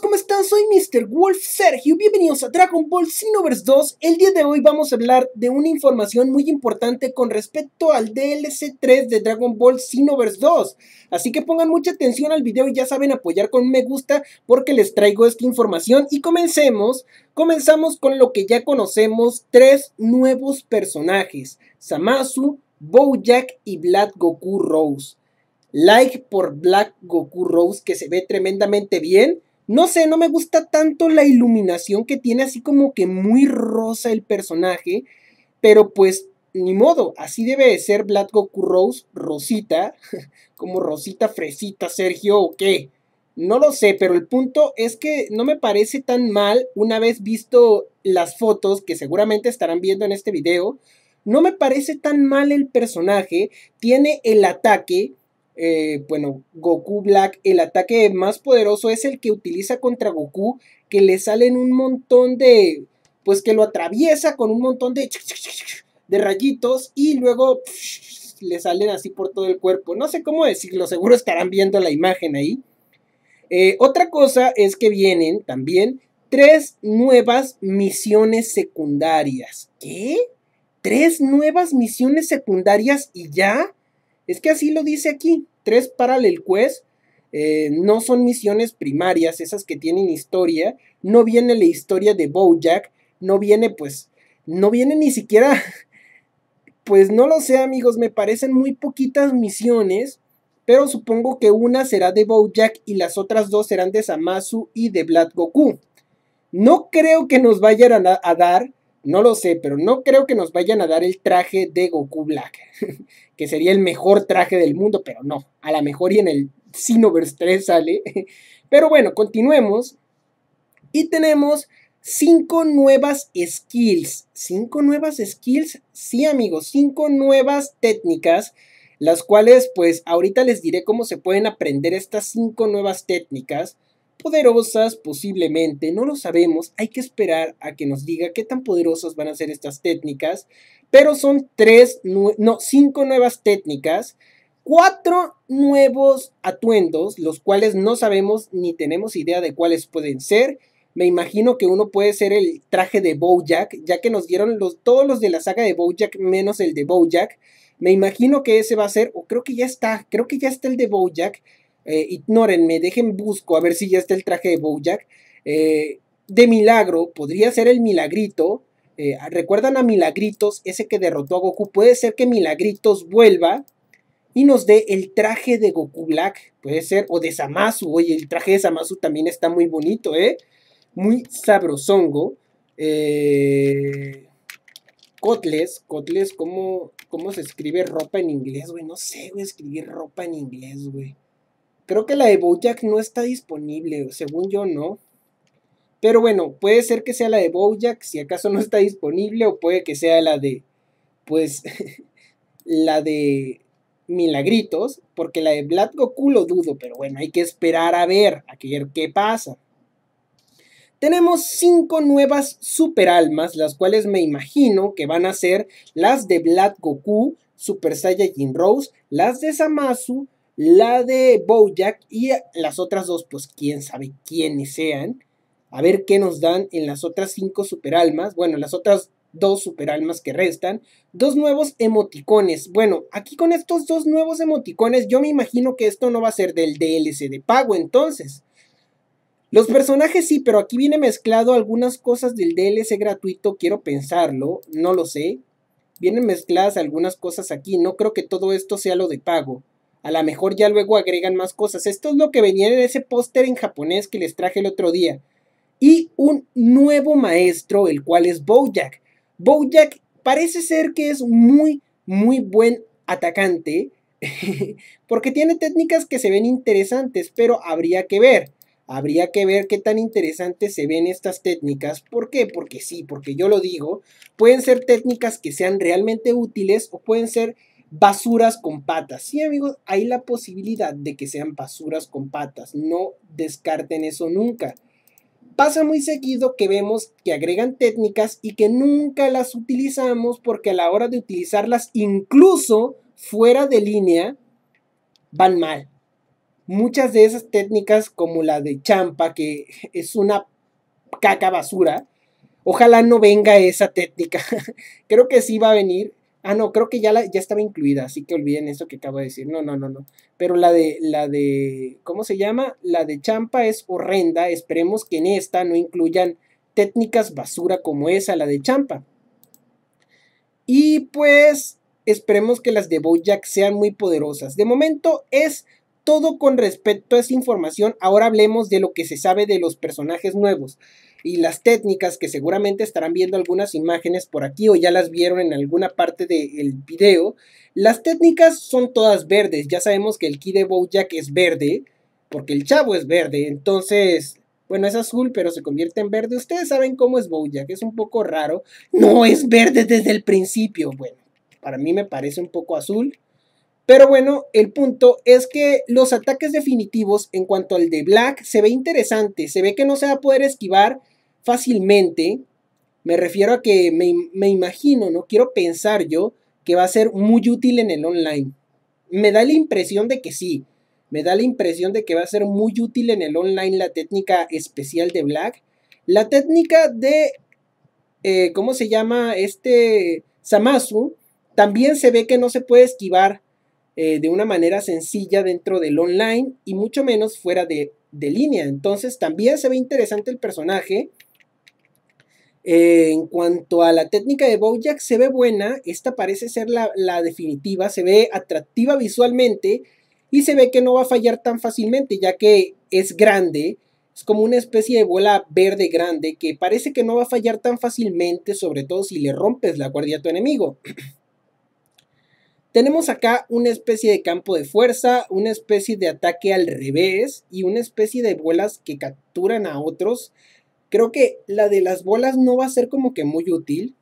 ¿cómo están? Soy Mr. Wolf Sergio, bienvenidos a Dragon Ball Xenoverse 2. El día de hoy vamos a hablar de una información muy importante con respecto al DLC 3 de Dragon Ball Xenoverse 2. Así que pongan mucha atención al video y ya saben apoyar con me gusta porque les traigo esta información. Y comencemos, comenzamos con lo que ya conocemos, tres nuevos personajes, Samasu, Bojack y Black Goku Rose like por Black Goku Rose que se ve tremendamente bien. No sé, no me gusta tanto la iluminación que tiene, así como que muy rosa el personaje, pero pues ni modo, así debe de ser Black Goku Rose, Rosita, como Rosita Fresita, Sergio, o qué. No lo sé, pero el punto es que no me parece tan mal una vez visto las fotos que seguramente estarán viendo en este video. No me parece tan mal el personaje, tiene el ataque, eh, bueno, Goku Black, el ataque más poderoso es el que utiliza contra Goku, que le salen un montón de, pues que lo atraviesa con un montón de, de rayitos y luego le salen así por todo el cuerpo. No sé cómo decirlo, seguro estarán viendo la imagen ahí. Eh, otra cosa es que vienen también tres nuevas misiones secundarias. ¿Qué? ¿Tres nuevas misiones secundarias y ya? Es que así lo dice aquí. Tres Parallel Quest eh, no son misiones primarias, esas que tienen historia. No viene la historia de Bojack. No viene, pues, no viene ni siquiera. Pues no lo sé, amigos. Me parecen muy poquitas misiones. Pero supongo que una será de Bojack y las otras dos serán de Samasu y de Black Goku. No creo que nos vayan a dar no lo sé, pero no creo que nos vayan a dar el traje de Goku Black, que sería el mejor traje del mundo, pero no, a lo mejor y en el Sinovers 3 sale. pero bueno, continuemos. Y tenemos cinco nuevas skills. cinco nuevas skills, sí amigos, cinco nuevas técnicas, las cuales pues ahorita les diré cómo se pueden aprender estas cinco nuevas técnicas poderosas, posiblemente, no lo sabemos, hay que esperar a que nos diga qué tan poderosas van a ser estas técnicas, pero son tres, no, cinco nuevas técnicas, cuatro nuevos atuendos, los cuales no sabemos ni tenemos idea de cuáles pueden ser. Me imagino que uno puede ser el traje de Bojack, ya que nos dieron todos los de la saga de Bojack menos el de Bojack. Me imagino que ese va a ser, o creo que ya está, creo que ya está el de Bojack Ignoren, eh, ignórenme, dejen busco a ver si ya está el traje de Bojack. Eh, de milagro, podría ser el milagrito. Eh, ¿Recuerdan a Milagritos, ese que derrotó a Goku? Puede ser que Milagritos vuelva y nos dé el traje de Goku Black. Puede ser, o de Samasu. Oye, el traje de Samasu también está muy bonito, ¿eh? Muy sabrosongo. Eh... Cotles, Cotles, ¿cómo, ¿cómo se escribe ropa en inglés, güey? No sé, güey, escribir ropa en inglés, güey. Creo que la de Bojack no está disponible, según yo no. Pero bueno, puede ser que sea la de Bojack, si acaso no está disponible, o puede que sea la de, pues, la de Milagritos, porque la de Black Goku lo dudo, pero bueno, hay que esperar a ver, a ver qué pasa. Tenemos cinco nuevas superalmas, las cuales me imagino que van a ser las de Black Goku, Super Saiyajin Rose, las de Samasu, la de Bojack y las otras dos, pues quién sabe quiénes sean. A ver qué nos dan en las otras cinco superalmas. Bueno, las otras dos superalmas que restan. Dos nuevos emoticones. Bueno, aquí con estos dos nuevos emoticones, yo me imagino que esto no va a ser del DLC de pago entonces. Los personajes sí, pero aquí viene mezclado algunas cosas del DLC gratuito, quiero pensarlo, no lo sé. Vienen mezcladas algunas cosas aquí, no creo que todo esto sea lo de pago. A lo mejor ya luego agregan más cosas. Esto es lo que venía de ese póster en japonés que les traje el otro día. Y un nuevo maestro, el cual es Bojack. Bojack parece ser que es muy, muy buen atacante. porque tiene técnicas que se ven interesantes, pero habría que ver. Habría que ver qué tan interesantes se ven estas técnicas. ¿Por qué? Porque sí, porque yo lo digo. Pueden ser técnicas que sean realmente útiles o pueden ser Basuras con patas. Sí, amigos, hay la posibilidad de que sean basuras con patas. No descarten eso nunca. Pasa muy seguido que vemos que agregan técnicas y que nunca las utilizamos porque a la hora de utilizarlas, incluso fuera de línea, van mal. Muchas de esas técnicas, como la de champa, que es una caca basura, ojalá no venga esa técnica. Creo que sí va a venir Ah, no, creo que ya, ya estaba incluida, así que olviden eso que acabo de decir. No, no, no, no. Pero la de, la de, ¿cómo se llama? La de Champa es horrenda. Esperemos que en esta no incluyan técnicas basura como esa, la de Champa. Y pues, esperemos que las de Bojack sean muy poderosas. De momento es todo con respecto a esa información. Ahora hablemos de lo que se sabe de los personajes nuevos y las técnicas que seguramente estarán viendo algunas imágenes por aquí o ya las vieron en alguna parte del video. Las técnicas son todas verdes, ya sabemos que el ki de Bojack es verde, porque el chavo es verde, entonces, bueno, es azul, pero se convierte en verde. Ustedes saben cómo es Bojack, es un poco raro. No es verde desde el principio, bueno, para mí me parece un poco azul, pero bueno, el punto es que los ataques definitivos en cuanto al de Black se ve interesante, se ve que no se va a poder esquivar fácilmente. Me refiero a que me, imagino, no quiero pensar yo, que va a ser muy útil en el online. Me da la impresión de que sí, me da la impresión de que va a ser muy útil en el online la técnica especial de Black. La técnica de, eh, ¿cómo se llama? Este Samasu, también se ve que no se puede esquivar eh, de una manera sencilla dentro del online y mucho menos fuera de, línea. Entonces también se ve interesante el personaje. Eh, en cuanto a la técnica de Bojack, se ve buena. Esta parece ser la, la definitiva. Se ve atractiva visualmente y se ve que no va a fallar tan fácilmente ya que es grande. Es como una especie de bola verde grande que parece que no va a fallar tan fácilmente, sobre todo si le rompes la guardia a tu enemigo. Tenemos acá una especie de campo de fuerza, una especie de ataque al revés y una especie de bolas que capturan a otros. Creo que la de las bolas no va a ser como que muy útil.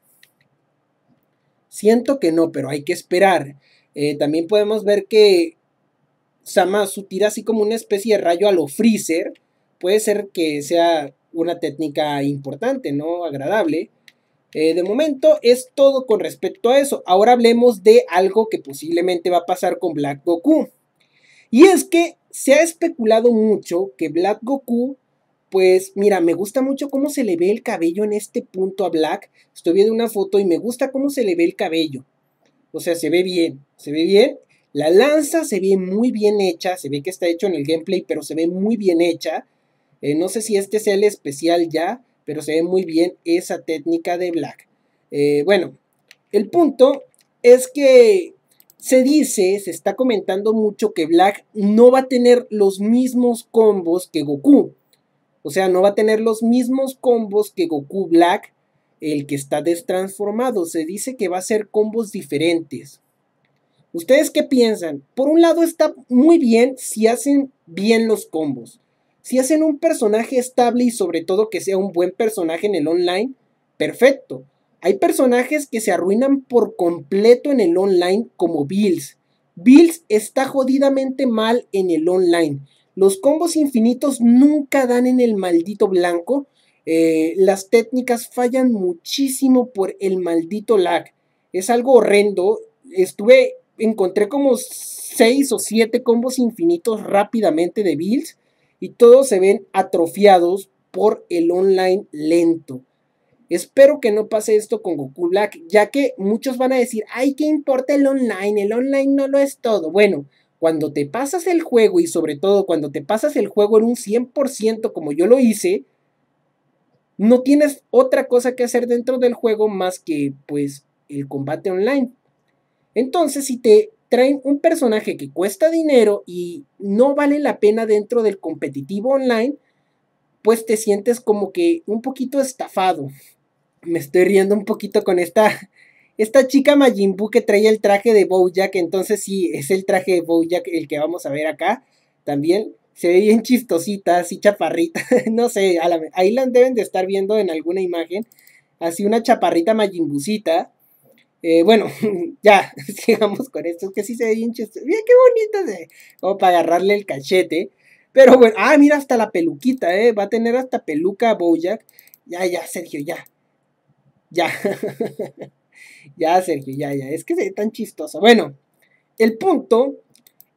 Siento que no, pero hay que esperar. Eh, también podemos ver que Samasu tira así como una especie de rayo a lo freezer. Puede ser que sea una técnica importante, ¿no? Agradable. Eh, de momento es todo con respecto a eso. Ahora hablemos de algo que posiblemente va a pasar con Black Goku. Y es que se ha especulado mucho que Black Goku, pues mira, me gusta mucho cómo se le ve el cabello en este punto a Black. Estoy viendo una foto y me gusta cómo se le ve el cabello. O sea, se ve bien, se ve bien. La lanza se ve muy bien hecha, se ve que está hecho en el gameplay, pero se ve muy bien hecha. Eh, no sé si este sea el especial ya, pero se ve muy bien esa técnica de Black. Eh, bueno, el punto es que se dice, se está comentando mucho que Black no va a tener los mismos combos que Goku. O sea, no va a tener los mismos combos que Goku Black, el que está destransformado. Se dice que va a ser combos diferentes. ¿Ustedes qué piensan? Por un lado está muy bien si hacen bien los combos. Si hacen un personaje estable y sobre todo que sea un buen personaje en el online, perfecto. Hay personajes que se arruinan por completo en el online como Bills. Bills está jodidamente mal en el online. Los combos infinitos nunca dan en el maldito blanco. Eh, las técnicas fallan muchísimo por el maldito lag. Es algo horrendo. Estuve, encontré como 6 o 7 combos infinitos rápidamente de Bills y todos se ven atrofiados por el online lento. Espero que no pase esto con Goku Black, ya que muchos van a decir, ay, ¿qué importa el online? El online no lo es todo. Bueno, cuando te pasas el juego y sobre todo cuando te pasas el juego en un 100% como yo lo hice, no tienes otra cosa que hacer dentro del juego más que pues el combate online. Entonces, si te traen un personaje que cuesta dinero y no vale la pena dentro del competitivo online, pues te sientes como que un poquito estafado. Me estoy riendo un poquito con esta, esta chica Majin que trae el traje de Bojack, entonces sí, es el traje de Bojack el que vamos a ver acá también. Se ve bien chistosita, así chaparrita, no sé, ahí la deben de estar viendo en alguna imagen, así una chaparrita Majin eh, bueno, ya, sigamos con esto, que sí se ve bien chistoso. Mira qué bonito se como para agarrarle el cachete. Pero bueno, ah, mira hasta la peluquita, eh. Va a tener hasta peluca Bojack. Ya, ya, Sergio, ya. Ya. ya, Sergio, ya, ya. Es que se ve tan chistoso. Bueno, el punto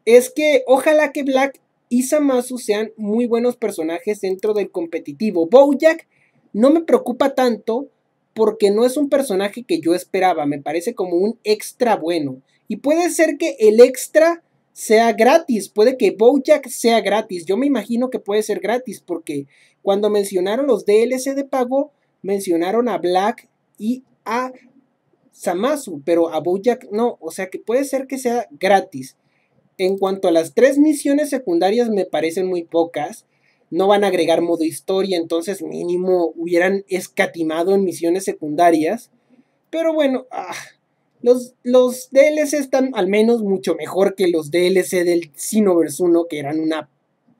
es que ojalá que Black y Samasu sean muy buenos personajes dentro del competitivo. Bojack no me preocupa tanto porque no es un personaje que yo esperaba, me parece como un extra bueno. Y puede ser que el extra sea gratis, puede que Bojack sea gratis, yo me imagino que puede ser gratis porque cuando mencionaron los DLC de pago, mencionaron a Black y a Samasu, pero a Bojack no, o sea que puede ser que sea gratis. En cuanto a las tres misiones secundarias me parecen muy pocas, no van a agregar modo historia, entonces mínimo hubieran escatimado en misiones secundarias. Pero bueno, ah, los, DLC están al menos mucho mejor que los DLC del Sinoverse 1, que eran una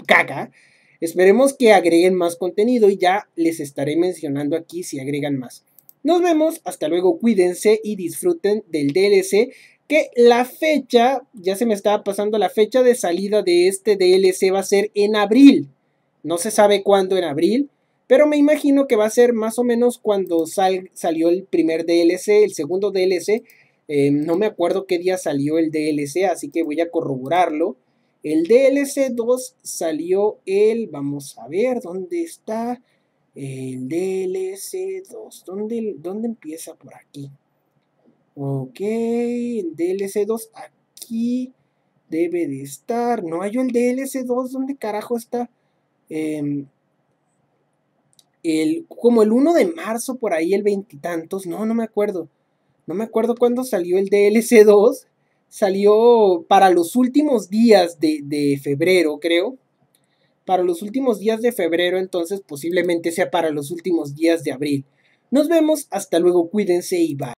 caga. Esperemos que agreguen más contenido y ya les estaré mencionando aquí si agregan más. Nos vemos, hasta luego, cuídense y disfruten del DLC que la fecha, ya se me estaba pasando la fecha de salida de este DLC va a ser en abril. No se sabe cuándo en abril, pero me imagino que va a ser más o menos cuando salió el primer DLC, el segundo DLC. Em, no me acuerdo qué día salió el DLC, así que voy a corroborarlo. El DLC 2 salió el, vamos a ver, ¿dónde está? El DLC 2, ¿dónde, dónde empieza por aquí? Ok, el DLC 2 aquí debe de estar. No hay el DLC 2, ¿dónde carajo está? Em, como el 1 de marzo, por ahí el veintitantos, no, no me acuerdo. No me acuerdo cuándo salió el DLC 2. Salió para los últimos días de, de febrero, creo. Para los últimos días de febrero, entonces posiblemente sea para los últimos días de abril. Nos vemos, hasta luego, cuídense y bye.